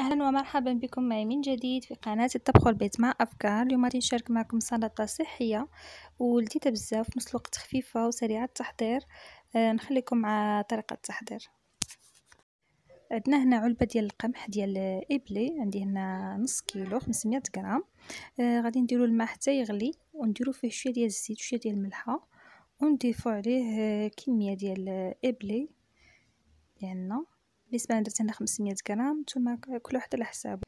اهلا ومرحبا بكم معي من جديد في قناه الطبخ والبيت مع افكار اليوم غادي نشارك معكم سلطه صحيه ولذيذه بزاف في نفس الوقت خفيفه وسريعه التحضير آه نخليكم مع طريقه التحضير عندنا هنا علبه ديال القمح ديال ابلي عندي هنا نص كيلو 500 غرام آه غادي نديرو الماء حتى يغلي ونديرو فيه شويه ديال الزيت وشويه ديال الملحه ونضيفو عليه آه، كميه ديال ابلي ديالنا يعني بالنسبه انا درت هنا 500 غرام نتوما كل واحد على حسابه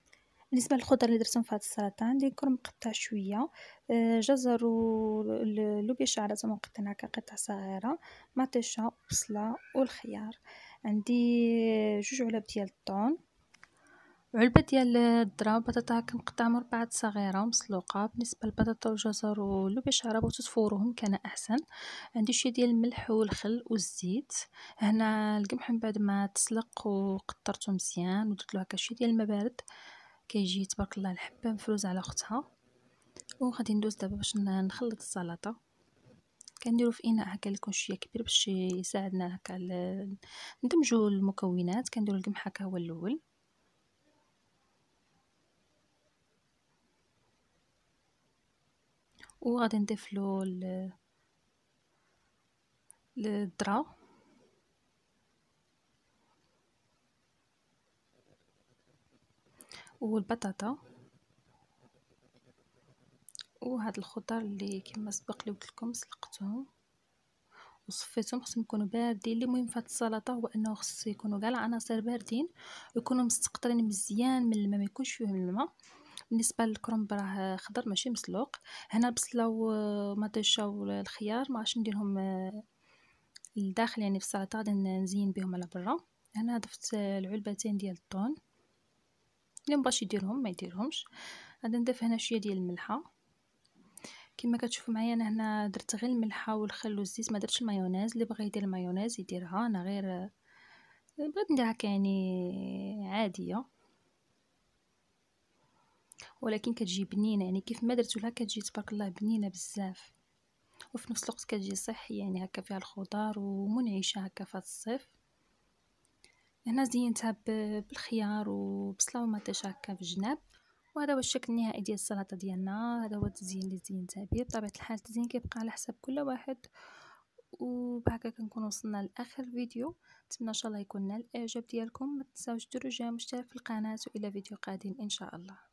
بالنسبه للخضر اللي درتهم في هذا السلطه عندي الكرم مقطع شويه آه، جزر ولوبيا شعره تما مقطعينها كقطع صغيره مطيشه بصله والخيار عندي جوج علب ديال الطون علبة ديال الذرة والبطاطا كنقطع مربعات صغيرة ومسلوقة بالنسبة للبطاطا والجزر والبشارة بغيتو تفوروهم كان احسن عندي شويه ديال الملح والخل والزيت هنا القمح من بعد ما تسلق وقطرته مزيان ودرت له هكا شويه ديال الماء بارد كيجي تبارك الله الحبه مفروزه على اختها وغادي ندوز دابا باش نخلط السلطه كنديرو في اناء هكا اللي يكون شويه كبير باش يساعدنا هكا ندمجو المكونات كنديرو القمح هكا هو الاول وغادي نضيفلو ال الذره والبطاطا وهاد الخضر اللي كما سبق لي قلت لكم سلقتهم وصفيتهم خصهم يكونوا باردين اللي مهم في هاد السلطه هو انه خص يكونوا كاع العناصر باردين يكونوا مستقطرين مزيان من الماء ما يكونش فيهم الماء بالنسبه للكرنب راه خضر ماشي مسلوق هنا البصله آه، ومطيشه والخيار ما عادش نديرهم الداخل آه، يعني في السلطه غادي نزين بهم على برا هنا ضفت آه، العلبتين ديال الطون اللي مبغاش يديرهم ما يديرهمش غادي نضيف هنا شويه ديال الملحه كما كتشوفوا معايا انا هنا درت غير الملحه والخل والزيت ما درتش المايونيز اللي بغى يدير المايونيز يديرها انا غير بغيت نديرها كيعني عاديه ولكن كتجي بنينه يعني كيف ما درتو لها كتجي تبارك الله بنينه بزاف وفي نفس الوقت كتجي صحي يعني هكا فيها الخضار ومنعشه هكا في الصيف هنا زينتها بالخيار وبصله ومطيشه هكا في الجناب وهذا هو الشكل النهائي ديال السلطه ديالنا هذا هو التزيين اللي زينتها به بطبيعه الحال التزيين كيبقى على حسب كل واحد وبهكا كنكون وصلنا لاخر فيديو نتمنى ان شاء الله يكون نال الاعجاب ديالكم ما تنساوش ديروا جيم مشترك في القناه والى فيديو قادم ان شاء الله